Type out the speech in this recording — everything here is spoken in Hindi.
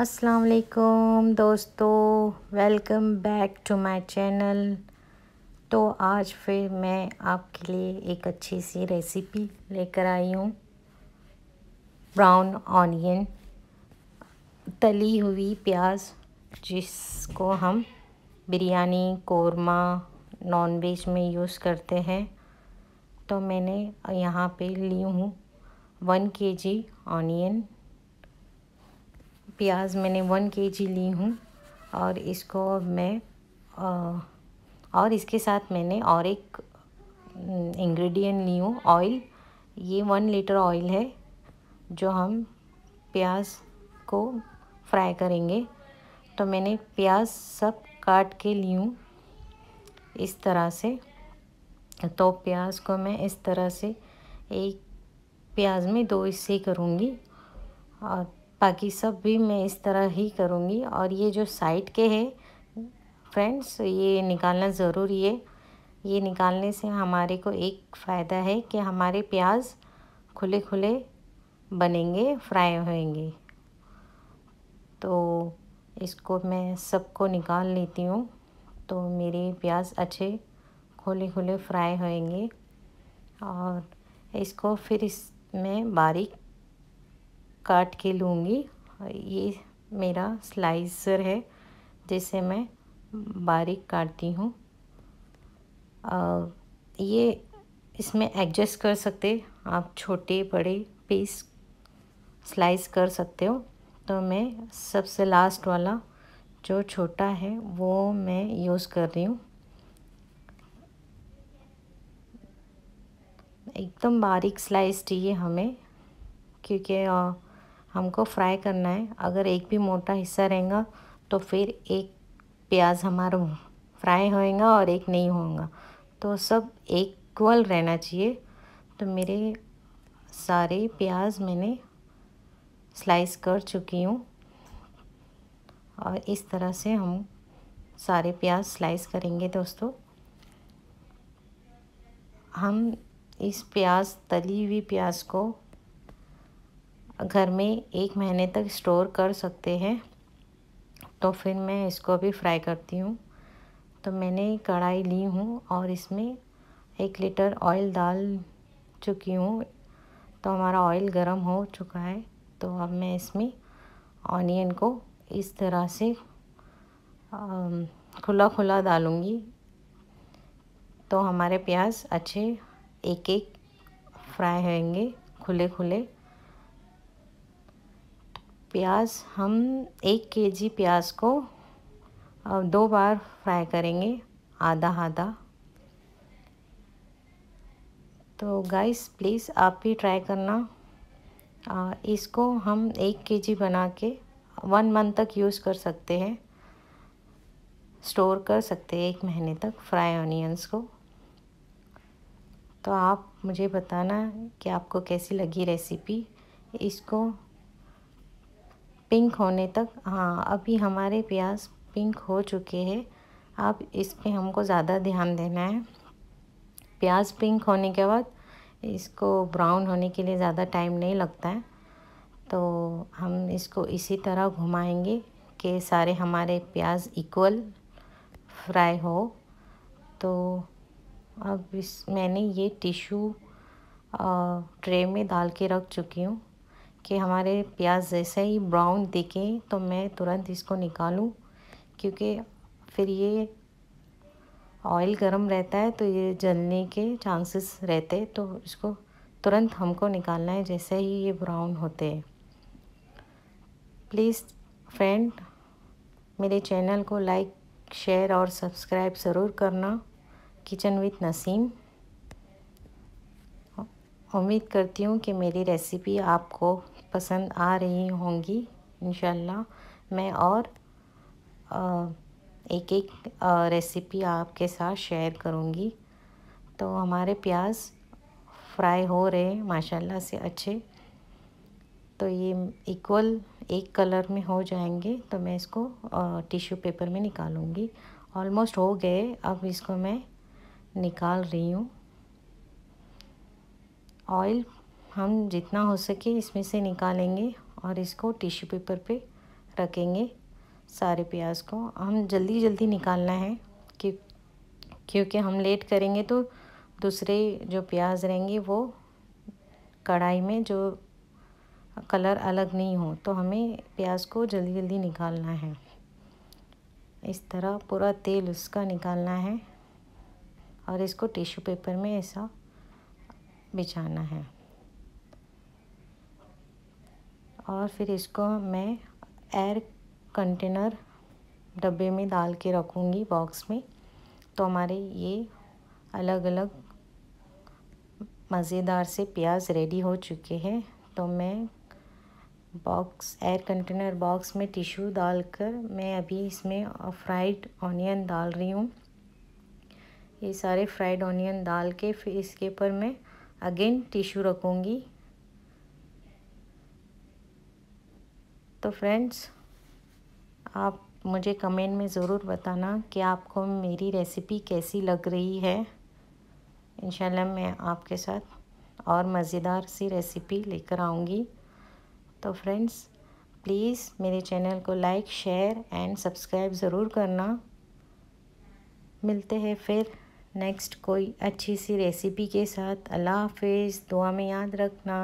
अस्सलाम वालेकुम दोस्तों welcome back to my channel तो आज फिर मैं आपके लिए एक अच्छी सी रेसिपी लेकर आई हूँ ब्राउन ऑनियन तली हुई प्याज जिसको हम बिरयानी कोरमा वेज में यूज़ करते हैं तो मैंने यहाँ पे ली हूँ वन केजी ऑनियन प्याज मैंने वन के जी ली हूँ और इसको मैं और इसके साथ मैंने और एक इंग्रेडिएंट ली हूँ ऑयल ये वन लीटर ऑयल है जो हम प्याज को फ्राई करेंगे तो मैंने प्याज सब काट के ली हूँ इस तरह से तो प्याज को मैं इस तरह से एक प्याज में दो हिस्से करूँगी और बाकी सब भी मैं इस तरह ही करूँगी और ये जो साइड के हैं फ्रेंड्स ये निकालना ज़रूरी है ये निकालने से हमारे को एक फ़ायदा है कि हमारे प्याज खुले खुले बनेंगे फ्राई होंगे तो इसको मैं सबको निकाल लेती हूँ तो मेरे प्याज अच्छे खुले खुले फ्राई होंगे और इसको फिर इसमें बारीक काट के लूँगी ये मेरा स्लाइसर है जिसे मैं बारीक काटती हूँ ये इसमें एडजस्ट कर सकते आप छोटे बड़े पीस स्लाइस कर सकते हो तो मैं सबसे लास्ट वाला जो छोटा है वो मैं यूज़ कर रही हूँ एकदम बारीक स्लाइस चाहिए हमें क्योंकि हमको फ्राई करना है अगर एक भी मोटा हिस्सा रहेगा तो फिर एक प्याज हमारा फ्राई होएगा और एक नहीं होगा तो सब इक्वल रहना चाहिए तो मेरे सारे प्याज मैंने स्लाइस कर चुकी हूँ और इस तरह से हम सारे प्याज स्लाइस करेंगे दोस्तों हम इस प्याज तली हुई प्याज को घर में एक महीने तक स्टोर कर सकते हैं तो फिर मैं इसको भी फ्राई करती हूँ तो मैंने कढ़ाई ली हूँ और इसमें एक लीटर ऑयल डाल चुकी हूँ तो हमारा ऑयल गर्म हो चुका है तो अब मैं इसमें ऑनियन को इस तरह से खुला खुला डालूँगी तो हमारे प्याज अच्छे एक एक फ्राई होंगे खुले खुले प्याज हम एक के जी प्याज को दो बार फ्राई करेंगे आधा आधा तो गाइस प्लीज़ आप भी ट्राई करना इसको हम एक के जी बना के वन मंथ तक यूज़ कर सकते हैं स्टोर कर सकते हैं एक महीने तक फ्राई ऑनियंस को तो आप मुझे बताना कि आपको कैसी लगी रेसिपी इसको पिंक होने तक हाँ अभी हमारे प्याज पिंक हो चुके हैं आप इस पर हमको ज़्यादा ध्यान देना है प्याज पिंक होने के बाद इसको ब्राउन होने के लिए ज़्यादा टाइम नहीं लगता है तो हम इसको इसी तरह घुमाएंगे कि सारे हमारे प्याज इक्वल फ्राई हो तो अब इस मैंने ये टिश्यू ट्रे में डाल के रख चुकी हूँ कि हमारे प्याज जैसे ही ब्राउन दिखें तो मैं तुरंत इसको निकालूं क्योंकि फिर ये ऑयल गर्म रहता है तो ये जलने के चांसेस रहते तो इसको तुरंत हमको निकालना है जैसे ही ये ब्राउन होते हैं प्लीज़ फ्रेंड मेरे चैनल को लाइक शेयर और सब्सक्राइब ज़रूर करना किचन विथ नसीम उम्मीद करती हूँ कि मेरी रेसिपी आपको पसंद आ रही होंगी इन मैं और एक एक रेसिपी आपके साथ शेयर करूँगी तो हमारे प्याज फ्राई हो रहे हैं माशाल्लाह से अच्छे तो ये इक्वल एक कलर में हो जाएंगे तो मैं इसको टिश्यू पेपर में निकालूंगी ऑलमोस्ट हो गए अब इसको मैं निकाल रही हूँ ऑयल हम जितना हो सके इसमें से निकालेंगे और इसको टिश्यू पेपर पे रखेंगे सारे प्याज को हम जल्दी जल्दी निकालना है कि क्योंकि हम लेट करेंगे तो दूसरे जो प्याज रहेंगे वो कढ़ाई में जो कलर अलग नहीं हो तो हमें प्याज को जल्दी जल्दी निकालना है इस तरह पूरा तेल उसका निकालना है और इसको टिश्यू पेपर में ऐसा बिछाना है और फिर इसको मैं एयर कंटेनर डब्बे में डाल के रखूँगी बॉक्स में तो हमारे ये अलग अलग मज़ेदार से प्याज रेडी हो चुके हैं तो मैं बॉक्स एयर कंटेनर बॉक्स में टिश्यू डालकर मैं अभी इसमें फ्राइड ऑनियन डाल रही हूँ ये सारे फ्राइड ऑनियन डाल के फिर इसके ऊपर मैं अगेन टिश्यू रखूँगी तो फ्रेंड्स आप मुझे कमेंट में ज़रूर बताना कि आपको मेरी रेसिपी कैसी लग रही है इंशाल्लाह मैं आपके साथ और मज़ेदार सी रेसिपी लेकर आऊँगी तो फ्रेंड्स प्लीज़ मेरे चैनल को लाइक शेयर एंड सब्सक्राइब ज़रूर करना मिलते हैं फिर नेक्स्ट कोई अच्छी सी रेसिपी के साथ अल्लाह हाफिज़ दुआ में याद रखना